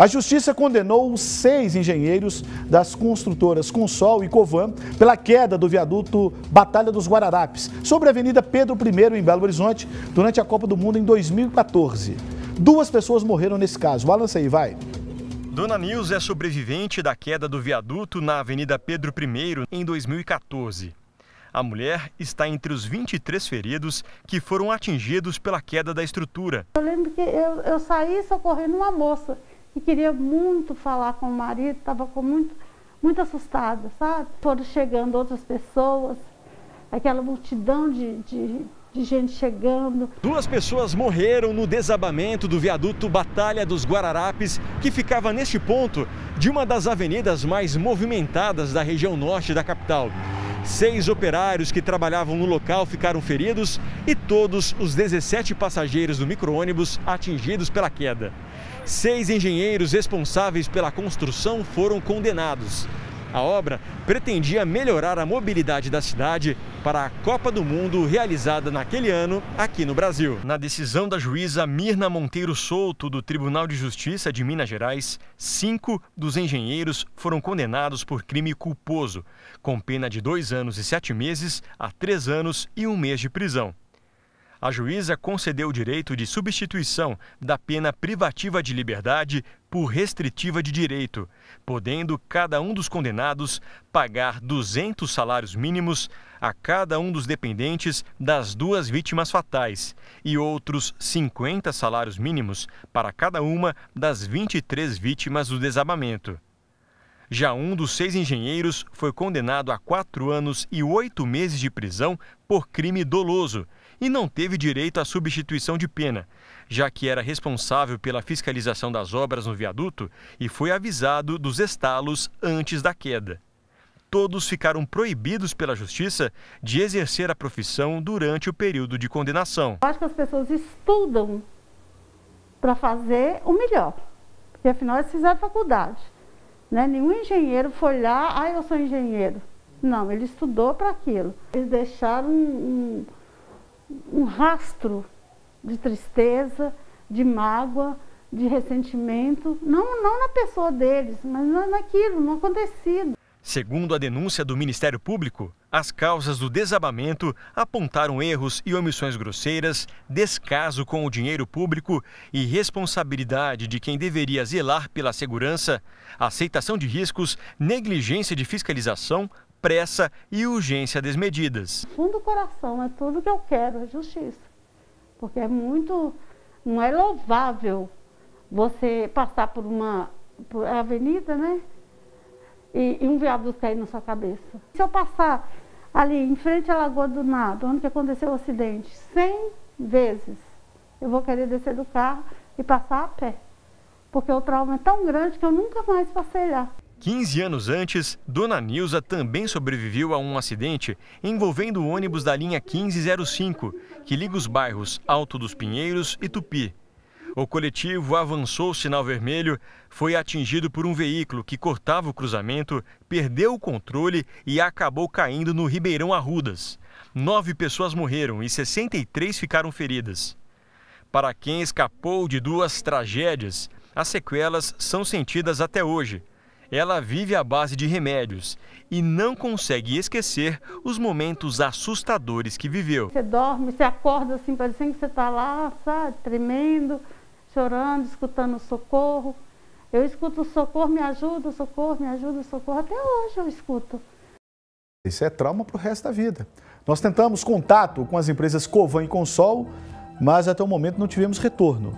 A justiça condenou os seis engenheiros das construtoras Consol e Covan pela queda do viaduto Batalha dos Guararapes sobre a Avenida Pedro I em Belo Horizonte durante a Copa do Mundo em 2014. Duas pessoas morreram nesse caso. Balança aí, vai. Dona Nils é sobrevivente da queda do viaduto na Avenida Pedro I em 2014. A mulher está entre os 23 feridos que foram atingidos pela queda da estrutura. Eu lembro que eu, eu saí socorrendo uma moça e queria muito falar com o marido, estava muito, muito assustada, sabe? Foram chegando outras pessoas, aquela multidão de, de, de, gente chegando. Duas pessoas morreram no desabamento do viaduto Batalha dos Guararapes, que ficava neste ponto de uma das avenidas mais movimentadas da região norte da capital. Seis operários que trabalhavam no local ficaram feridos e todos os 17 passageiros do micro-ônibus atingidos pela queda. Seis engenheiros responsáveis pela construção foram condenados. A obra pretendia melhorar a mobilidade da cidade para a Copa do Mundo realizada naquele ano aqui no Brasil. Na decisão da juíza Mirna Monteiro Souto do Tribunal de Justiça de Minas Gerais, cinco dos engenheiros foram condenados por crime culposo, com pena de dois anos e sete meses a três anos e um mês de prisão a juíza concedeu o direito de substituição da pena privativa de liberdade por restritiva de direito, podendo cada um dos condenados pagar 200 salários mínimos a cada um dos dependentes das duas vítimas fatais e outros 50 salários mínimos para cada uma das 23 vítimas do desabamento. Já um dos seis engenheiros foi condenado a quatro anos e oito meses de prisão por crime doloso e não teve direito à substituição de pena, já que era responsável pela fiscalização das obras no viaduto e foi avisado dos estalos antes da queda. Todos ficaram proibidos pela justiça de exercer a profissão durante o período de condenação. Eu acho que as pessoas estudam para fazer o melhor, porque afinal eles fizeram faculdade. Né? Nenhum engenheiro foi lá, ah, eu sou engenheiro. Não, ele estudou para aquilo. Eles deixaram um, um, um rastro de tristeza, de mágoa, de ressentimento, não, não na pessoa deles, mas naquilo, no acontecido. Segundo a denúncia do Ministério Público, as causas do desabamento apontaram erros e omissões grosseiras, descaso com o dinheiro público e responsabilidade de quem deveria zelar pela segurança, aceitação de riscos, negligência de fiscalização, pressa e urgência desmedidas. Fundo do coração, é tudo que eu quero, é justiça. Porque é muito, não é louvável você passar por uma por avenida, né? e, e um viaduto cair na sua cabeça. Se eu passar ali em frente à Lagoa do Nado, onde que aconteceu o acidente, 100 vezes, eu vou querer descer do carro e passar a pé. Porque o trauma é tão grande que eu nunca mais passei lá. 15 anos antes, Dona Nilza também sobreviveu a um acidente envolvendo o ônibus da linha 1505, que liga os bairros Alto dos Pinheiros e Tupi. O coletivo avançou o sinal vermelho, foi atingido por um veículo que cortava o cruzamento, perdeu o controle e acabou caindo no Ribeirão Arrudas. Nove pessoas morreram e 63 ficaram feridas. Para quem escapou de duas tragédias, as sequelas são sentidas até hoje. Ela vive à base de remédios e não consegue esquecer os momentos assustadores que viveu. Você dorme, você acorda assim, parecendo que você está lá, sabe, tremendo chorando, escutando socorro. Eu escuto socorro, me ajuda, socorro, me ajuda, socorro. Até hoje eu escuto. Isso é trauma para o resto da vida. Nós tentamos contato com as empresas Covan e Consol, mas até o momento não tivemos retorno.